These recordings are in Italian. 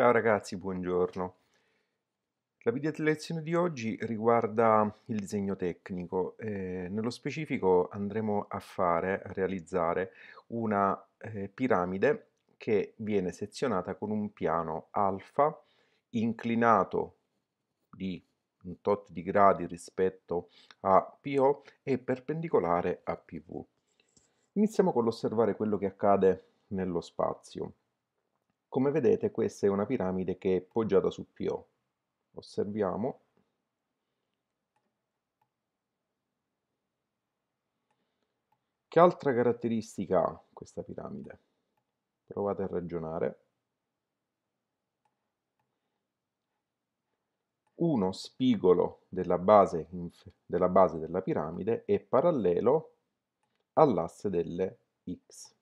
Ciao ragazzi, buongiorno. La video lezione di oggi riguarda il disegno tecnico. Eh, nello specifico andremo a fare, a realizzare una eh, piramide che viene sezionata con un piano alfa inclinato di un tot di gradi rispetto a PO e perpendicolare a PV. Iniziamo con l'osservare quello che accade nello spazio. Come vedete questa è una piramide che è poggiata su PO. Osserviamo. Che altra caratteristica ha questa piramide? Provate a ragionare. Uno spigolo della base, della base della piramide è parallelo all'asse delle x,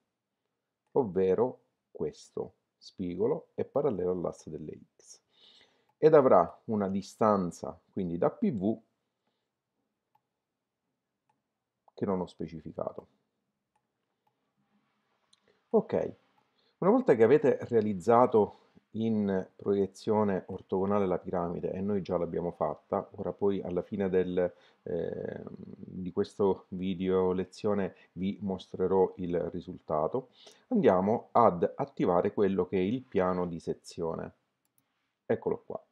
ovvero questo spigolo è parallelo all'asse delle x ed avrà una distanza quindi da PV che non ho specificato. Ok, una volta che avete realizzato in proiezione ortogonale la piramide e noi già l'abbiamo fatta, ora poi alla fine del, eh, di questo video lezione vi mostrerò il risultato, andiamo ad attivare quello che è il piano di sezione. Eccolo qua.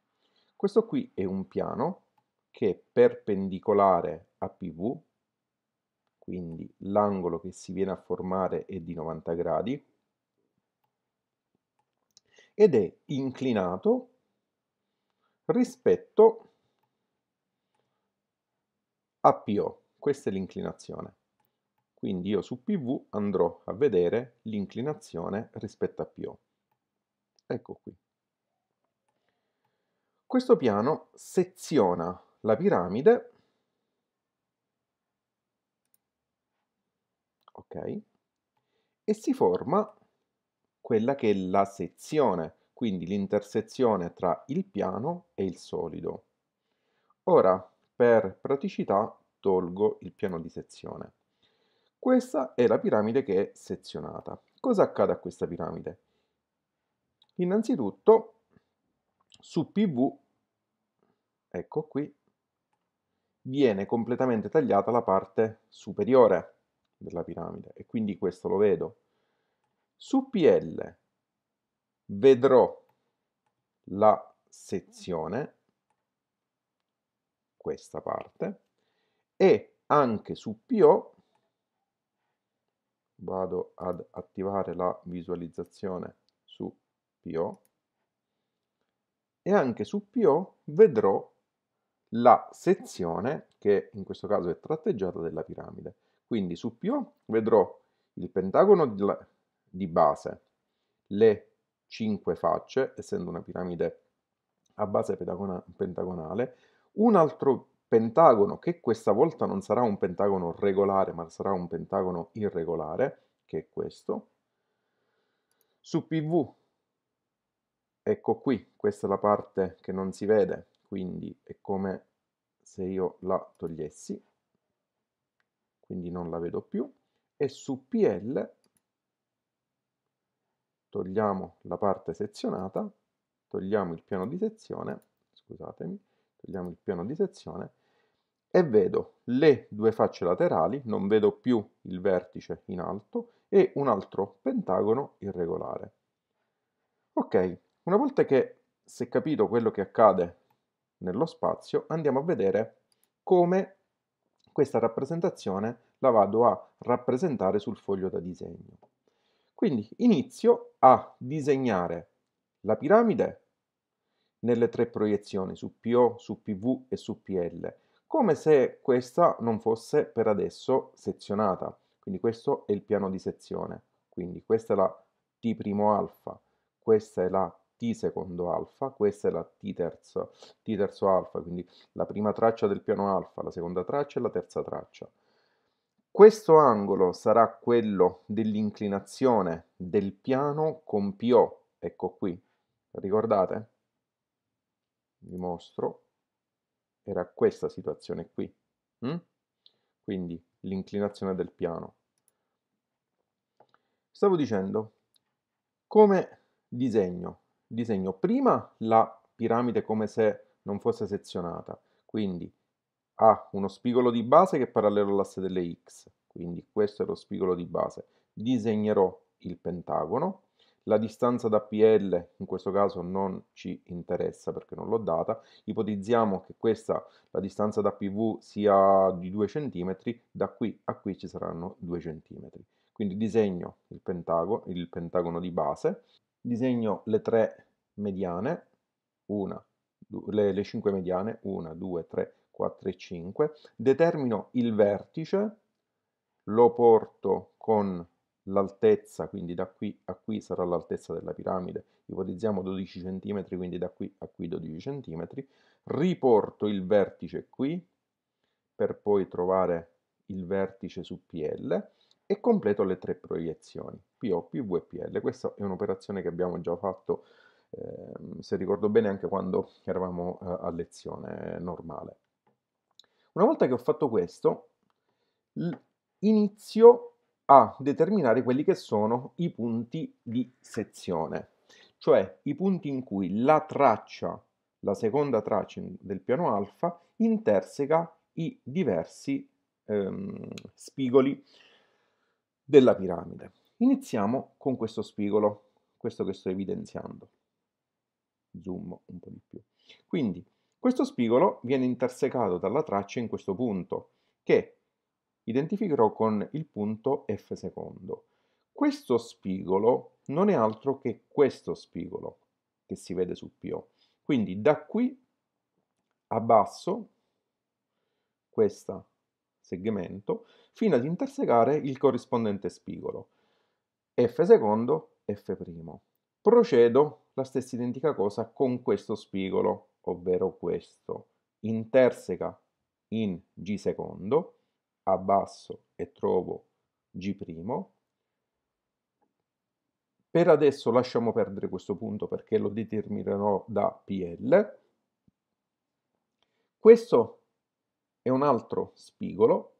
Questo qui è un piano che è perpendicolare a PV, quindi l'angolo che si viene a formare è di 90 gradi, ed è inclinato rispetto a PO. Questa è l'inclinazione. Quindi io su PV andrò a vedere l'inclinazione rispetto a PO. Ecco qui. Questo piano seziona la piramide ok, e si forma quella che è la sezione, quindi l'intersezione tra il piano e il solido. Ora, per praticità, tolgo il piano di sezione. Questa è la piramide che è sezionata. Cosa accade a questa piramide? Innanzitutto, su PV, ecco qui, viene completamente tagliata la parte superiore della piramide e quindi questo lo vedo. Su PL vedrò la sezione, questa parte, e anche su PO vado ad attivare la visualizzazione su PO e anche su PO vedrò la sezione che in questo caso è tratteggiata della piramide. Quindi su PO vedrò il pentagono di base le cinque facce, essendo una piramide a base pentagonale, un altro pentagono che questa volta non sarà un pentagono regolare ma sarà un pentagono irregolare, che è questo, su PV, ecco qui, questa è la parte che non si vede, quindi è come se io la togliessi, quindi non la vedo più, e su PL togliamo la parte sezionata, togliamo il piano di sezione, scusatemi, togliamo il piano di sezione e vedo le due facce laterali, non vedo più il vertice in alto e un altro pentagono irregolare. Ok, una volta che si è capito quello che accade nello spazio, andiamo a vedere come questa rappresentazione la vado a rappresentare sul foglio da disegno. Quindi inizio a disegnare la piramide nelle tre proiezioni su PO, su PV e su PL, come se questa non fosse per adesso sezionata. Quindi questo è il piano di sezione. Quindi questa è la T' alfa, questa è la T secondo alfa, questa è la T terzo, T terzo alfa, quindi la prima traccia del piano alfa, la seconda traccia e la terza traccia. Questo angolo sarà quello dell'inclinazione del piano con PO, ecco qui, ricordate? Vi mostro, era questa situazione qui, mm? quindi l'inclinazione del piano. Stavo dicendo, come disegno, disegno prima la piramide come se non fosse sezionata, quindi ha uno spigolo di base che è parallelo all'asse delle x, quindi questo è lo spigolo di base. Disegnerò il pentagono, la distanza da PL in questo caso non ci interessa perché non l'ho data, ipotizziamo che questa, la distanza da PV sia di 2 cm, da qui a qui ci saranno 2 cm. Quindi disegno il pentagono, il pentagono di base, disegno le tre mediane, una, le, le 5 mediane, 1, 2, 3, 4 e 5, determino il vertice, lo porto con l'altezza, quindi da qui a qui sarà l'altezza della piramide, ipotizziamo 12 cm, quindi da qui a qui 12 cm, riporto il vertice qui per poi trovare il vertice su PL e completo le tre proiezioni, PO, PV e PL. Questa è un'operazione che abbiamo già fatto, eh, se ricordo bene, anche quando eravamo eh, a lezione normale. Una volta che ho fatto questo, inizio a determinare quelli che sono i punti di sezione, cioè i punti in cui la traccia, la seconda traccia del piano alfa, interseca i diversi ehm, spigoli della piramide. Iniziamo con questo spigolo, questo che sto evidenziando. Zoom un po' di più. Quindi questo spigolo viene intersecato dalla traccia in questo punto, che identificherò con il punto f secondo. Questo spigolo non è altro che questo spigolo che si vede su PO. Quindi da qui abbasso questo segmento fino ad intersecare il corrispondente spigolo f secondo f primo. Procedo la stessa identica cosa con questo spigolo ovvero questo, interseca in G secondo, abbasso e trovo G primo. Per adesso lasciamo perdere questo punto perché lo determinerò da PL. Questo è un altro spigolo,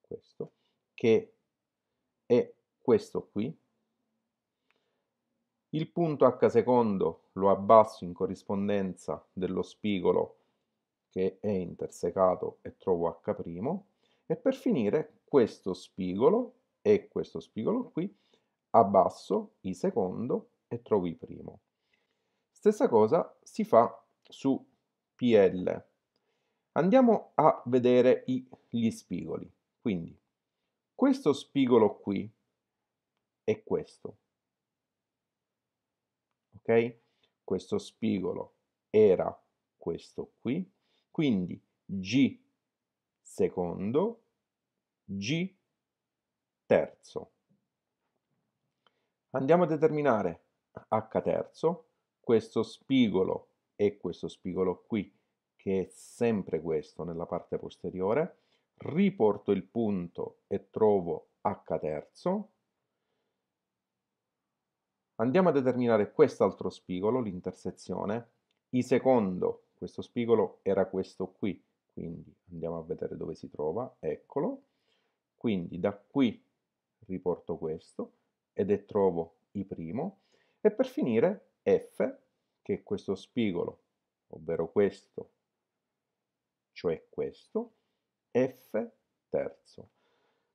questo, che è questo qui, il punto h secondo lo abbasso in corrispondenza dello spigolo che è intersecato e trovo h' primo. e per finire questo spigolo e questo spigolo qui abbasso i secondo e trovo i primo. Stessa cosa si fa su PL. Andiamo a vedere i, gli spigoli. Quindi questo spigolo qui è questo ok? Questo spigolo era questo qui, quindi G secondo, G terzo. Andiamo a determinare H terzo, questo spigolo e questo spigolo qui, che è sempre questo nella parte posteriore, riporto il punto e trovo H terzo, andiamo a determinare quest'altro spigolo, l'intersezione, I secondo, questo spigolo era questo qui, quindi andiamo a vedere dove si trova, eccolo, quindi da qui riporto questo ed è trovo I primo e per finire F, che è questo spigolo, ovvero questo, cioè questo, F terzo.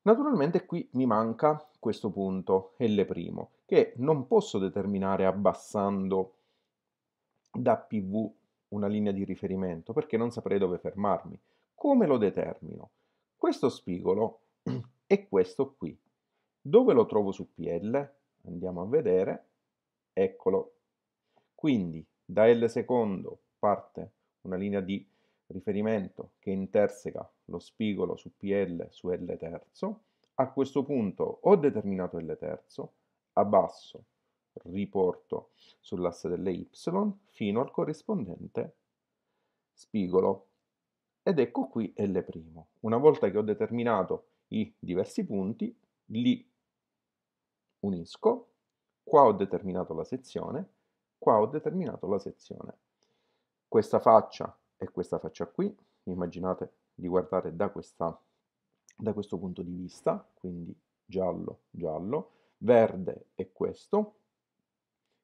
Naturalmente qui mi manca questo punto, L', che non posso determinare abbassando da PV una linea di riferimento, perché non saprei dove fermarmi. Come lo determino? Questo spigolo è questo qui. Dove lo trovo su PL? Andiamo a vedere. Eccolo. Quindi da L secondo parte una linea di riferimento che interseca lo spigolo su PL su L terzo, a questo punto ho determinato L terzo, abbasso, riporto sull'asse delle Y fino al corrispondente spigolo. Ed ecco qui L'. Una volta che ho determinato i diversi punti, li unisco, qua ho determinato la sezione, qua ho determinato la sezione. Questa faccia e questa faccia qui, immaginate di guardare da, questa, da questo punto di vista, quindi giallo, giallo, verde è questo,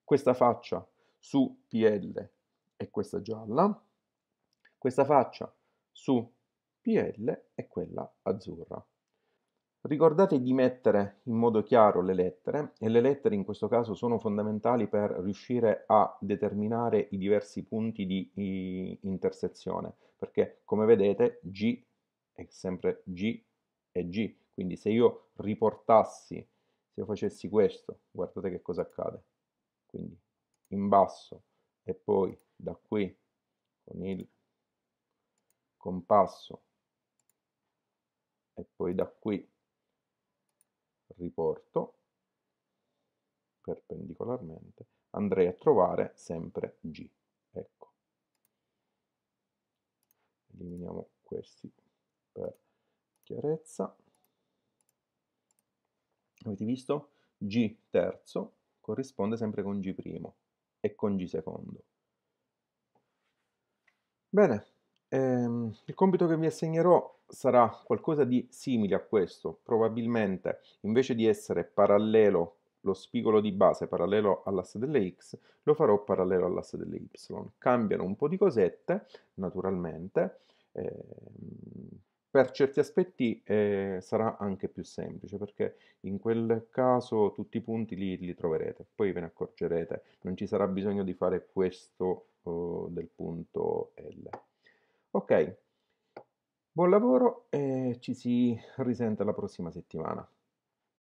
questa faccia su PL è questa gialla, questa faccia su PL è quella azzurra. Ricordate di mettere in modo chiaro le lettere e le lettere in questo caso sono fondamentali per riuscire a determinare i diversi punti di intersezione perché come vedete G è sempre G e G quindi se io riportassi, se io facessi questo guardate che cosa accade quindi in basso e poi da qui con il compasso e poi da qui riporto perpendicolarmente, andrei a trovare sempre G. Ecco. Eliminiamo questi per chiarezza. Avete visto? G terzo corrisponde sempre con G primo e con G secondo. Bene, ehm, il compito che vi assegnerò sarà qualcosa di simile a questo, probabilmente invece di essere parallelo lo spigolo di base parallelo all'asse delle x, lo farò parallelo all'asse delle y. Cambiano un po' di cosette, naturalmente, eh, per certi aspetti eh, sarà anche più semplice, perché in quel caso tutti i punti li, li, troverete, poi ve ne accorgerete, non ci sarà bisogno di fare questo eh, del punto L. Ok, Buon lavoro e ci si risente la prossima settimana.